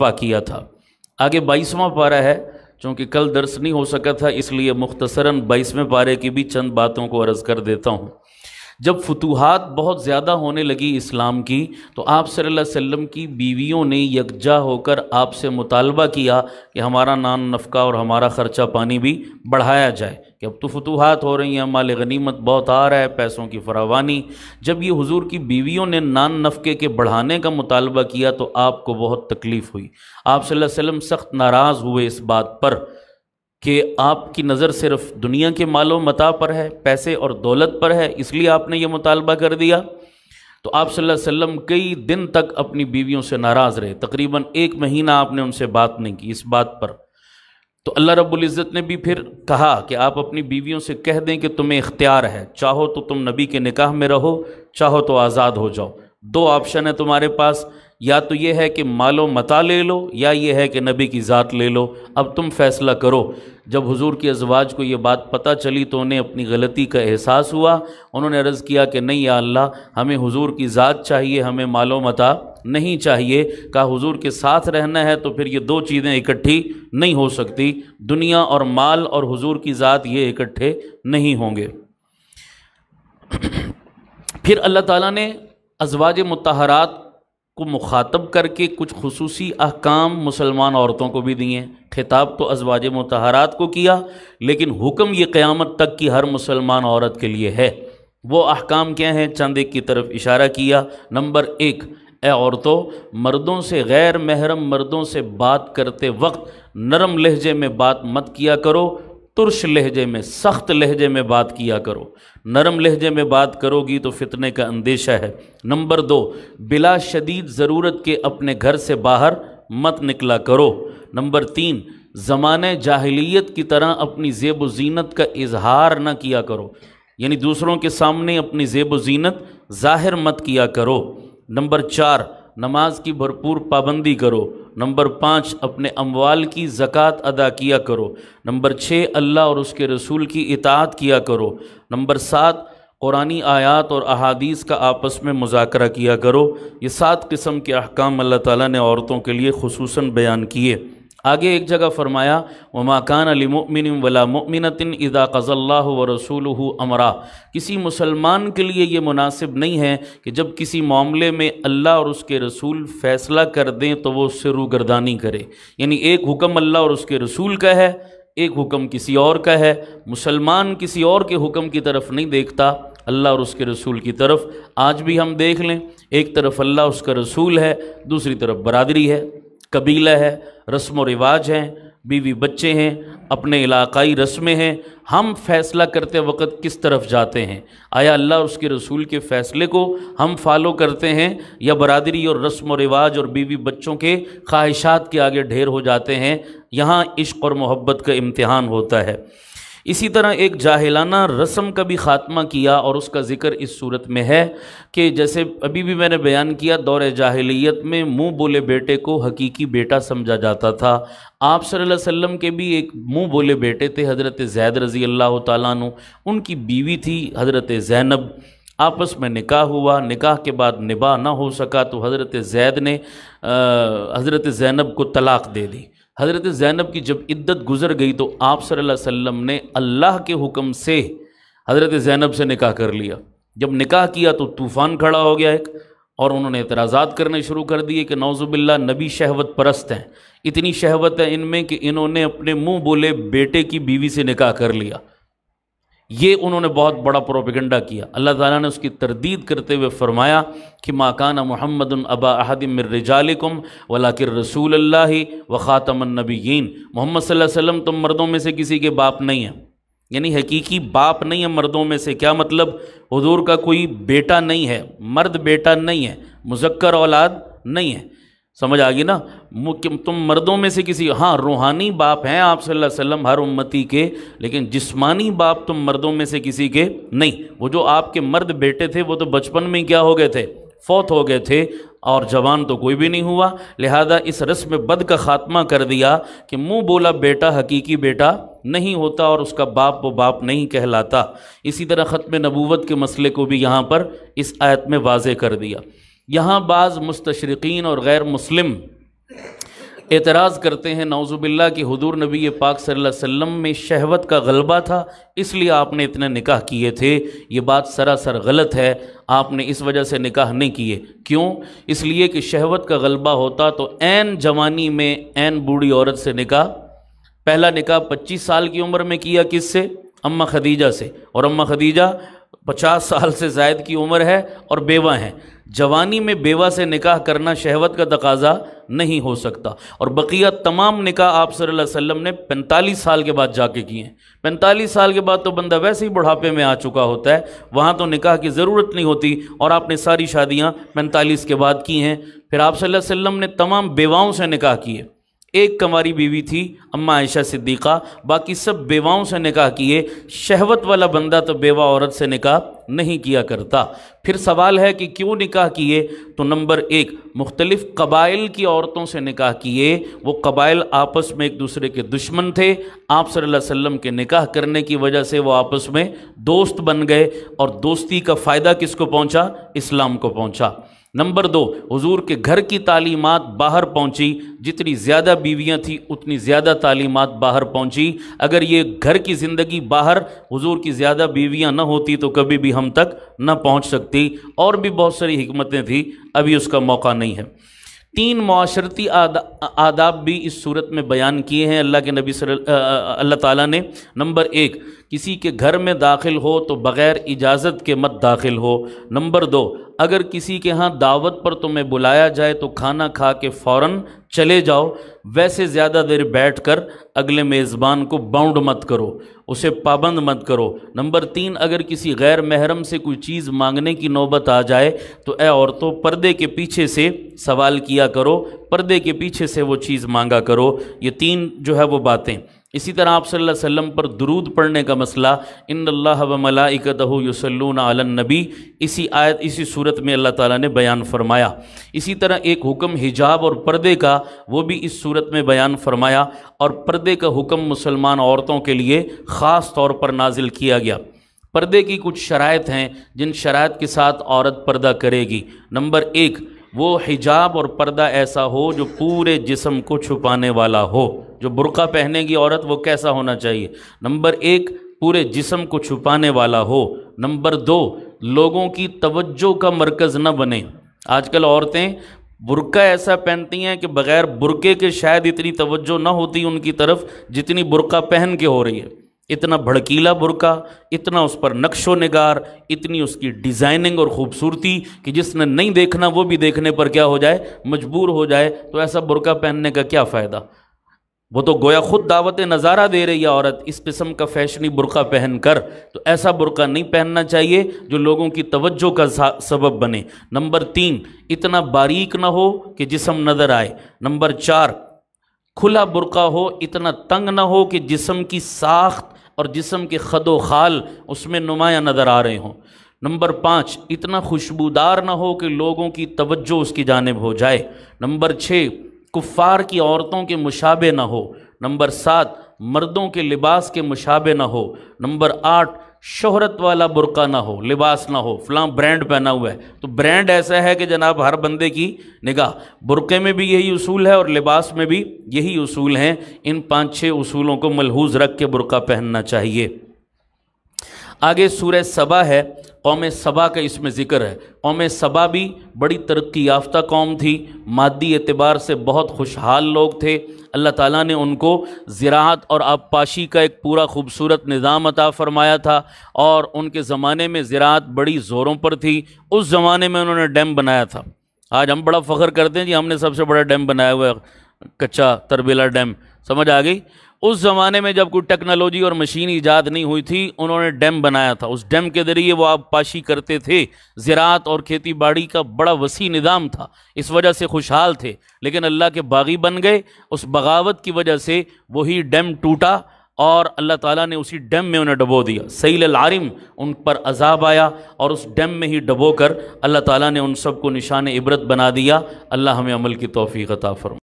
पा किया था आगे बाईसवां पारा है चूँकि कल दर्श नहीं हो सका था इसलिए मुख्तसरा बाईसवें पारे की भी चंद बातों को अर्ज़ कर देता हूँ जब फतूहत बहुत ज़्यादा होने लगी इस्लाम की तो आप सल्लल्लाहु अलैहि वसल्लम की बीवियों ने यकजा होकर आपसे मुतालबा किया कि हमारा नान नफका और हमारा ख़र्चा पानी भी बढ़ाया जाए कि अब तो फतूहत हो रही हैं माल गनीमत बहुत आ रहा है पैसों की फरावानी जब ये हुजूर की बीवियों ने नान नफके के बढ़ाने का मुतालबा किया तो आपको बहुत तकलीफ़ हुई आप सल्लल्लाहु अलैहि वसल्लम सख्त नाराज़ हुए इस बात पर कि आपकी नज़र सिर्फ दुनिया के मालो मता पर है पैसे और दौलत पर है इसलिए आपने ये मुतालबा कर दिया तो आप सल्लल्लाहु अलैहि वसल्लम कई दिन तक अपनी बीवियों से नाराज़ रहे तकरीबन एक महीना आपने उनसे बात नहीं की इस बात पर तो अल्लाह रब्बुल इज़्ज़त ने भी फिर कहा कि आप अपनी बीवियों से कह दें कि तुम्हें इख्तियार है चाहो तो तुम नबी के निकाह में रहो चाहो तो आज़ाद हो जाओ दो ऑप्शन है तुम्हारे पास या तो ये है कि मालो मता ले लो या ये है कि नबी की ज़ात ले लो अब तुम फैसला करो जब हुजूर की अजवाज को ये बात पता चली तो उन्हें अपनी गलती का एहसास हुआ उन्होंने अर्ज़ किया कि नहीं या अल्लाह हमें हुजूर की ज़ात चाहिए हमें मालो मता नहीं चाहिए का हुजूर के साथ रहना है तो फिर ये दो चीज़ें इकट्ठी नहीं हो सकती दुनिया और माल और हुजूर की ज़ात ये इकट्ठे नहीं होंगे फिर अल्लाह ताला ने अजवाज मतहरात को मुखातब करके कुछ खसूसी अहकाम मुसलमान औरतों को भी दिए खिताब तो अजवाज मतहरात को किया लेकिन हुक्म ये क़्यामत तक की हर मुसलमान औरत के लिए है वो अहकाम क्या हैं चंद एक की तरफ इशारा किया नंबर एक ए औरतों मर्दों से गैर महरम मर्दों से बात करते वक्त नरम लहजे में बात मत किया करो तुर्श लहजे में सख्त लहजे में बात किया करो नरम लहजे में बात करोगी तो फितने का अंदेशा है नंबर दो बिला शदीद ज़रूरत के अपने घर से बाहर मत निकला करो नंबर तीन ज़माने जाहलीत की तरह अपनी जेब जीनत का इजहार न किया करो यानी दूसरों के सामने अपनी जेब जीनत ज़ाहिर मत किया करो नंबर चार नमाज की भरपूर पाबंदी करो नंबर पाँच अपने अमवाल की ज़क़़त अदा किया करो नंबर छः अल्लाह और उसके रसूल की इतात किया करो नंबर सात कुरानी आयात और अहादीस का आपस में मुजाकरा किया करो ये सात किस्म के अहकाम अल्लाह ताला ने औरतों के लिए खसूस बयान किए आगे एक जगह फरमाया वमाकान अलीमिन वला ममिनतिन इदा कज़ल्ला व रसूल अमरा किसी मुसलमान के लिए ये मुनासिब नहीं है कि जब किसी मामले में अल्लाह और उसके रसूल फ़ैसला कर दें तो वो उससे रूगरदानी करे यानी एक हुक्म अल्लाह और उसके रसूल का है एक हुक्म किसी और का है मुसलमान किसी और के हुक्म की तरफ नहीं देखता अल्लाह और उसके रसूल की तरफ आज भी हम देख लें एक तरफ अल्लाह उसका रसूल है दूसरी तरफ बरदरी है कबीला है रस्म व रिवाज हैं बीवी बच्चे हैं अपने इलाकाई रस्में हैं हम फैसला करते वक्त किस तरफ जाते हैं आया अल्लाह उसके रसूल के फ़ैसले को हम फॉलो करते हैं या बरदरी और रस्म व रिवाज और बीवी बच्चों के ख्वाहिशात के आगे ढेर हो जाते हैं यहाँ इश्क और मोहब्बत का इम्तहान होता है इसी तरह एक जाहिलाना रस्म का भी ख़ात्मा किया और उसका ज़िक्र इस सूरत में है कि जैसे अभी भी मैंने बयान किया दौर जाहिलियत में मुंह बोले बेटे को हकीकी बेटा समझा जाता था आप सल्लल्लाहु अलैहि वसल्लम के भी एक मुंह बोले बेटे थे हज़रत जैद रज़ी अल्लाह तु उनकी बीवी थी हज़रत ज़ैनब आपस में निकाह हुआ निकाह के बाद निबा ना हो सका तो हज़रत जैद ने हज़रत ज़ैनब को तलाक़ दे दी हज़रत ज़ैनब की जब इद्दत गुजर गई तो आप सल्लल्लाहु अलैहि वसल्लम ने अल्लाह के हुक्म से हज़रत ज़ैनब से निकाह कर लिया जब निकाह किया तो तूफ़ान खड़ा हो गया एक और उन्होंने एतराज़ात करने शुरू कर दिए कि नौजुबिल्ला नबी शहवत परस्त हैं इतनी शहवत है इनमें कि इन्होंने अपने मुंह बोले बेटे की बीवी से निकाह कर लिया ये उन्होंने बहुत बड़ा प्रोपिगंडा किया अल्लाह ताला ने उसकी तरदीद करते हुए फरमाया कि माकाना मोहम्मद अबा अहदमिर रजालकुम वलाकिर रसूल अल्लाह व ख़ातमनबीन मोहम्मद वसल्लम तुम मर्दों में से किसी के बाप नहीं हैं यानी हकीकी बाप नहीं है मर्दों में से क्या मतलब हजूर का कोई बेटा नहीं है मर्द बेटा नहीं है मुजक्कर औलाद नहीं है समझ आ गई ना तुम मर्दों में से किसी हाँ रूहानी बाप हैं आप सल्लल्लाहु अलैहि वसल्लम हर उम्मती के लेकिन जिस्मानी बाप तुम मर्दों में से किसी के नहीं वो जो आपके मर्द बेटे थे वो तो बचपन में क्या हो गए थे फौत हो गए थे और जवान तो कोई भी नहीं हुआ लिहाजा इस रस्म बद का ख़ात्मा कर दिया कि मुंह बोला बेटा हकीकी बेटा नहीं होता और उसका बाप वो बाप नहीं कहलाता इसी तरह ख़त्म नबूवत के मसले को भी यहाँ पर इस आयत में वाजे कर दिया यहाँ बाज़ मुस्तशरकिन और गैर मुस्लिम एतराज़ करते हैं नौजुबिल्ला कि हजूर नबी पाक सल्लल्लाहु अलैहि वसल्लम में शहवत का गलबा था इसलिए आपने इतने निकाह किए थे ये बात सरासर गलत है आपने इस वजह से निकाह नहीं किए क्यों इसलिए कि शहवत का गलबा होता तो एन जवानी में एन बूढ़ी औरत से निकाह पहला निकाह पच्चीस साल की उम्र में किया किससे अम्मा खदीजा से और अम्मा खदीजा पचास साल से जायद की उम्र है और बेवा हैं जवानी में बेवा से निकाह करना शहवत का तकाजा नहीं हो सकता और बकिया तमाम निकाह आप सल्लल्लाहु अलैहि वसल्लम ने पैंतालीस साल के बाद जाके किए हैं पैंतालीस साल के बाद तो बंदा वैसे ही बुढ़ापे में आ चुका होता है वहाँ तो निकाह की ज़रूरत नहीं होती और आपने सारी शादियाँ पैंतालीस के बाद की हैं फिर आप सल्लल्लाहु अलैहि वसल्लम ने तमाम बेवाओं से निकाह किए एक कंवारी बीवी थी अम्मा आयशा सिद्दीक़ा बाकी सब बेवाओं से निकाह किए शहवत वाला बंदा तो बेवा औरत से निकाह नहीं किया करता फिर सवाल है कि क्यों निकाह किए तो नंबर एक मुख्तलिफ़ कबाइल की औरतों से निकाह किए वो कबाइल आपस में एक दूसरे के दुश्मन थे आप सल्लल्लाहु अलैहि वसल्लम के निकाह करने की वजह से वो आपस में दोस्त बन गए और दोस्ती का फ़ायदा किसको पहुँचा इस्लाम को पहुँचा नंबर दो हुजूर के घर की तालीमत बाहर पहुंची जितनी ज़्यादा बीवियां थी उतनी ज़्यादा तालीमत बाहर पहुंची अगर ये घर की ज़िंदगी बाहर हुजूर की ज़्यादा बीवियां ना होती तो कभी भी हम तक ना पहुंच सकती और भी बहुत सारी हमतें थी अभी उसका मौका नहीं है तीन माशरती आदाब भी इस सूरत में बयान किए हैं अल्लाह के नबी अल्लाह ताला ने नंबर एक किसी के घर में दाखिल हो तो बग़ैर इजाज़त के मत दाखिल हो नंबर दो अगर किसी के यहाँ दावत पर तुम्हें बुलाया जाए तो खाना खा के फ़ौर चले जाओ वैसे ज़्यादा देर बैठकर अगले मेज़बान को बाउंड मत करो उसे पाबंद मत करो नंबर तीन अगर किसी गैर महरम से कोई चीज़ मांगने की नौबत आ जाए तो ए औरतों पर्दे के पीछे से सवाल किया करो पर्दे के पीछे से वो चीज़ मांगा करो ये तीन जो है वो बातें इसी तरह आप सल्लल्लाहु अलैहि वसल्लम पर दरूद पढ़ने का मसला इन अल्लाह व मलाइकतहु नबी इसी आयत इसी सूरत में अल्लाह ताला ने बयान फरमाया इसी तरह एक हुक्म हिजाब और पर्दे का वो भी इस सूरत में बयान फरमाया और पर्दे का हुक्म मुसलमान औरतों के लिए ख़ास तौर पर नाजिल किया गया पर्दे की कुछ शरात हैं जिन शरात के साथ औरत पर्दा करेगी नंबर एक वो हिजाब और पर्दा ऐसा हो जो पूरे जिसम को छुपाने वाला हो जो बुरका पहनेगी औरत वो कैसा होना चाहिए नंबर एक पूरे जिसम को छुपाने वाला हो नंबर दो लोगों की तवज्जो का मरकज़ न बने आजकल औरतें बुरका ऐसा पहनती हैं कि बग़ैर बुरके के शायद इतनी तवज्जो न होती उनकी तरफ जितनी बुरका पहन के हो रही है इतना भड़कीला बुरका इतना उस पर नक्शो नगार इतनी उसकी डिज़ाइनिंग और ख़ूबसूरती कि जिसने नहीं देखना वो भी देखने पर क्या हो जाए मजबूर हो जाए तो ऐसा बुरका पहनने का क्या फ़ायदा वो तो गोया खुद दावत नज़ारा दे रही है औरत इस किस्म का फैशनी बुरका पहन कर तो ऐसा बुरका नहीं पहनना चाहिए जो लोगों की तवज्जो का सबब बने नंबर तीन इतना बारीक ना हो कि जिसम नज़र आए नंबर चार खुला बुरका हो इतना तंग ना हो कि जिसम की साख्त और जिसम के खदो खाल उसमें नुमाया नज़र आ रहे हों नंबर पाँच इतना खुशबूदार ना हो कि लोगों की तवज्जो उसकी जानब हो जाए नंबर छः कुफ़ार की औरतों के मुशाबे ना हो नंबर सात मर्दों के लिबास के मुशाबे ना हो नंबर आठ शोहरत वाला बुरका ना हो लिबास ना हो फलां ब्रांड पहना हुआ है तो ब्रांड ऐसा है कि जनाब हर बंदे की निगाह बुरके में भी यही उसूल है और लिबास में भी यही उसूल हैं इन पाँच छः उसूलों को मलहूज रख के बुरका पहनना चाहिए आगे सूरह सबा है कौम सबा का इसमें ज़िक्र है कौम सबा भी बड़ी तरक्की याफ्ता कौम थी मादी एतबार से बहुत खुशहाल लोग थे अल्लाह ताला ने उनको ज़रात और आबपाशी का एक पूरा खूबसूरत निज़ाम अता फ़रमाया था और उनके ज़माने में ज़रात बड़ी ज़ोरों पर थी उस ज़माने में उन्होंने डैम बनाया था आज हम बड़ा फ़ख्र करते हैं जी हमने सबसे बड़ा डैम बनाया हुआ है कच्चा तरबेला डैम समझ आ गई उस ज़माने में जब कोई टेक्नोलॉजी और मशीन ईजाद नहीं हुई थी उन्होंने डैम बनाया था उस डैम के ज़रिए वो आबपाशी करते थे ज़रात और खेती बाड़ी का बड़ा वसी निज़ाम था इस वजह से खुशहाल थे लेकिन अल्लाह के बागी बन गए उस बगावत की वजह से वही डैम टूटा और अल्लाह ताला ने उसी डैम में उन्हें डबो दिया सईल आरिम उन पर अजाब आया और उस डैम में ही डबो कर अल्लाह ताला ने उन सबको निशान इबरत बना दिया अल्लाह हमें अमल की तोफ़ी अता फरमा